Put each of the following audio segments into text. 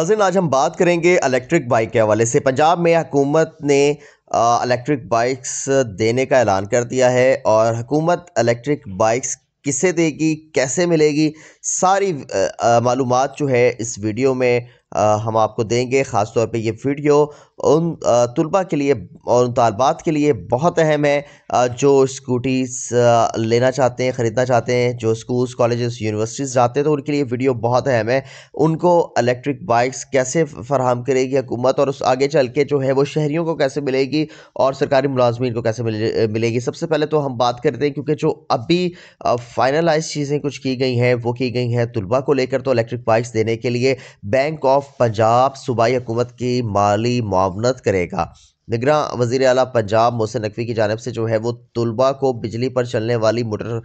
नाजिन आज हम बात करेंगे इलेक्ट्रिक बाइक के हवाले से पंजाब में हुकूमत ने इलेक्ट्रिक बाइक्स देने का ऐलान कर दिया है और हुकूमत इलेक्ट्रिक बाइक्स किसे देगी कैसे मिलेगी सारी मालूम जो है इस वीडियो में हम आपको देंगे ख़ास तौर पे ये वीडियो उन तलबा के लिए और उन तलबात के लिए बहुत अहम है जो स्कूटीज लेना चाहते हैं ख़रीदना चाहते हैं जो स्कूल्स कॉलेजेस यूनिवर्सिटीज़ जाते हैं तो उनके लिए वीडियो बहुत अहम है उनको इलेक्ट्रिक बाइक्स कैसे फराहम करेगी हुकूमत और उस आगे चल के जो है वो शहरीों को कैसे मिलेगी और सरकारी मुलाजमीन को कैसे मिलेगी सबसे पहले तो हम बात करते हैं क्योंकि जो अभी फ़ाइनलाइज चीज़ें कुछ की गई हैं वो की गई हैं तलबा को लेकर तो इलेक्ट्रिक बाइक्स देने के लिए बैंक ऑफ पंजाब सूबाई हुकूमत की माली मामनत करेगा निगरान वजीर अला पंजाब मोहसिन नकवी की जानब से जो है वो तलबा को बिजली पर चलने वाली मोटर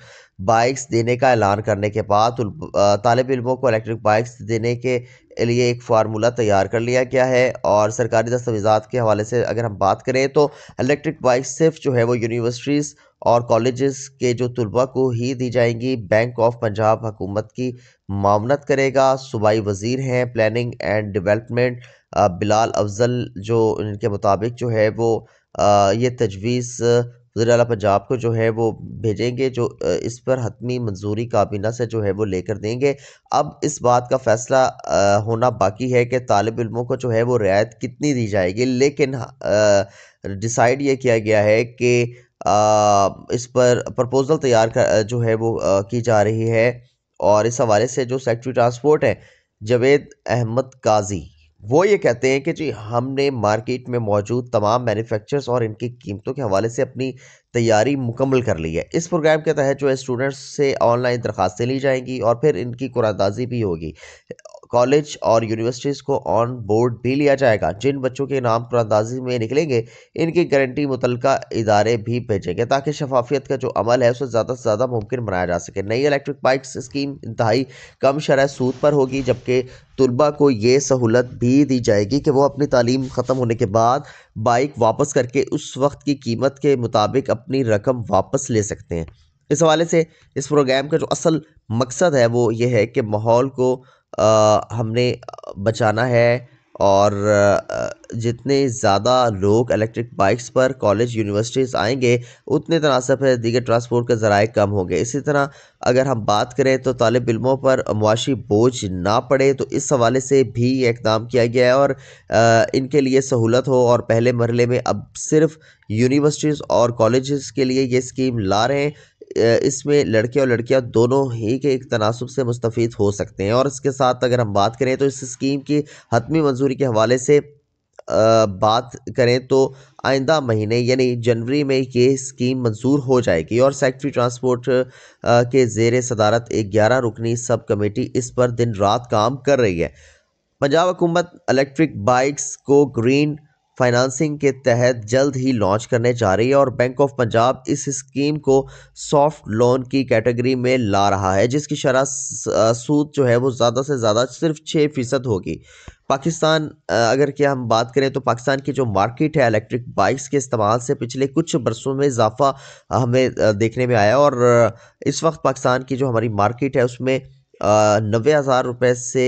बाइक्स देने का ऐलान करने के बाद तालब इलमों को इलेक्ट्रिक बाइक्स देने के लिए एक फार्मूला तैयार कर लिया गया है और सरकारी दस्तावेज़ा के हवाले से अगर हम बात करें तो इलेक्ट्रिक बाइक सिर्फ जो है वो यूनिवर्सिटीज़ और कॉलेजेस के जो तलबा को ही दी जाएंगी बैंक ऑफ पंजाब हुकूमत की मामनत करेगा सूबाई वज़ीर हैं planning and development Bilal Afzal जो इनके मुताबिक जो है वो आ, ये तजवीज़ वजी अला पंजाब को जो है वो भेजेंगे जो इस पर हतमी मंजूरी काबीना से जो है वो लेकर देंगे अब इस बात का फैसला होना बाकी है कि तालब इलमों को जो है वो रियायत कितनी दी जाएगी लेकिन डिसाइड ये किया गया है कि इस पर प्रपोज़ल तैयार कर जो है वो की जा रही है और इस हवाले से जो सेक्रेटरी ट्रांसपोर्ट है जवेद अहमद काजी वो ये कहते हैं कि जी हमने मार्केट में मौजूद तमाम मैन्युफैक्चरर्स और इनकी कीमतों के हवाले से अपनी तैयारी मुकम्मल कर ली है इस प्रोग्राम के तहत जो है स्टूडेंट्स से ऑनलाइन दरखास्तें ली जाएंगी और फिर इनकी कुरानदाजी भी होगी कॉलेज और यूनिवर्सिटीज़ को ऑन बोर्ड भी लिया जाएगा जिन बच्चों के नाम कुरानंदाजी में निकलेंगे इनकी गारंटी मुतल इदारे भी भेजेंगे ताकि शफाफियत का जो अमल है उसे ज़्यादा से ज़्यादा मुमकिन बनाया जा सके नई इलेक्ट्रिक बाइक्स स्कीम इंतहाई कम शरह सूद पर होगी जबकि तलबा को ये सहूलत भी दी जाएगी कि वो अपनी तालीम ख़त्म होने के बाद बाइक वापस करके उस वक्त की कीमत के मुताबिक अपनी रकम वापस ले सकते हैं इस हवाले से इस प्रोग्राम का जो असल मकसद है वो ये है कि माहौल को हमने बचाना है और जितने ज़्यादा लोग इलेक्ट्रिक बाइक्स पर कॉलेज यूनिवर्सिटीज़ आएंगे उतने तनासब है दीगर ट्रांसपोर्ट के ज़राए कम होंगे इसी तरह अगर हम बात करें तो तालब इलमों पर मुआशी बोझ ना पड़े तो इस हवाले से भी इकदाम किया गया है और इनके लिए सहूलत हो और पहले मरल में अब सिर्फ यूनिवर्सिटीज़ और कॉलेज़ के लिए ये स्कीम ला रहे हैं इसमें लड़के और लड़कियां दोनों ही के एक तनासब से मुस्तफ़ हो सकते हैं और इसके साथ अगर हम बात करें तो इस स्कीम की हतमी मंजूरी के हवाले से बात करें तो आइंदा महीने यानी जनवरी में ये स्कीम मंजूर हो जाएगी और सेक्ट्री ट्रांसपोर्ट के जेर सदारत एक ग्यारह रुकनी सब कमेटी इस पर दिन रात काम कर रही है पंजाब हुकूमत इलेक्ट्रिक बाइक्स को ग्रीन फाइनेंसिंग के तहत जल्द ही लॉन्च करने जा रही है और बैंक ऑफ पंजाब इस स्कीम को सॉफ्ट लोन की कैटेगरी में ला रहा है जिसकी शरह सूद जो है वो ज़्यादा से ज़्यादा सिर्फ छः फ़ीसद होगी पाकिस्तान अगर क्या हम बात करें तो पाकिस्तान की जो मार्केट है इलेक्ट्रिक बाइक्स के इस्तेमाल से पिछले कुछ बरसों में इजाफा हमें देखने में आया और इस वक्त पाकिस्तान की जो हमारी मार्केट है उसमें नबे हज़ार रुपये से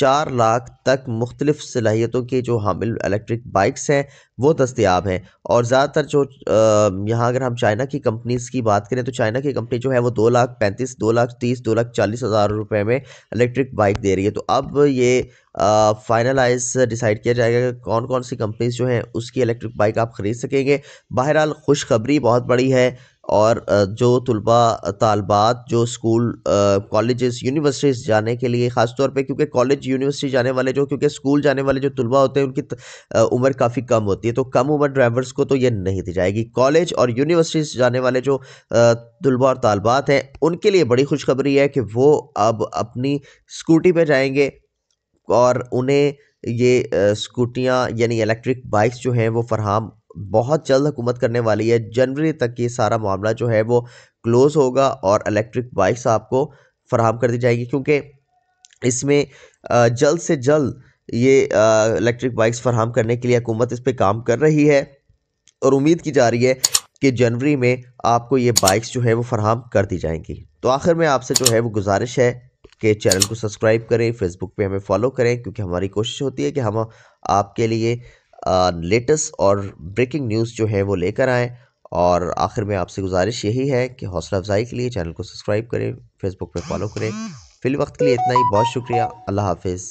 चार लाख तक मुख्तलिफ़ सलाहियतों के जो हामिल इलेक्ट्रिक बाइक्स हैं वो दस्तियाब हैं और ज़्यादातर जो यहाँ अगर हम चाइना की कंपनीज़ की बात करें तो चाइना की कंपनी जो है वो दो लाख पैंतीस दो लाख तीस दो लाख चालीस हज़ार रुपये में इलेक्ट्रिक बाइक दे रही है तो अब ये फाइनलाइज डिसाइड किया जाएगा कि कौन कौन सी कंपनीज़ जो हैं उसकी इलेक्ट्रिक बाइक आप ख़रीद सकेंगे बहरहाल खुशखबरी बहुत बड़ी है और जो तलबा तालबात जो स्कूल कॉलेजेस यूनिवर्सिटीज़ जाने के लिए ख़ास तौर पे क्योंकि कॉलेज यूनिवर्सिटी जाने वाले जो क्योंकि स्कूल जाने वाले जो तलबा होते हैं उनकी उम्र काफ़ी कम होती है तो कम उम्र ड्राइवर्स को तो ये नहीं दी जाएगी कॉलेज और यूनिवर्सिटीज़ जाने वाले जो तलबा और तालबात हैं उनके लिए बड़ी खुशखबरी है कि वो अब अपनी स्कूटी पर जाएंगे और उन्हें ये स्कूटियाँ यानी इलेक्ट्रिक बाइक्स जो हैं वो फरहम बहुत जल्द हुकूमत करने वाली है जनवरी तक ये सारा मामला जो है वो क्लोज़ होगा और इलेक्ट्रिक बाइक्स आपको फराहम कर दी जाएगी क्योंकि इसमें जल्द से जल्द ये इलेक्ट्रिक बाइक्स फराहम करने के लिए हुकूमत इस पर काम कर रही है और उम्मीद की जा रही है कि जनवरी में आपको ये बाइक्स जो है वो फराहम कर दी जाएंगी तो आखिर में आपसे जो है वो गुजारिश है कि चैनल को सब्सक्राइब करें फेसबुक पे हमें फॉलो करें क्योंकि हमारी कोशिश होती है कि हम आपके लिए लेटेस्ट और ब्रेकिंग न्यूज़ जो है वो लेकर आएँ और आखिर में आपसे गुजारिश यही है कि हौसला अफजाई के लिए चैनल को सब्सक्राइब करें फेसबुक पर फॉलो करें फिल वक्त के लिए इतना ही बहुत शुक्रिया अल्लाह हाफिज़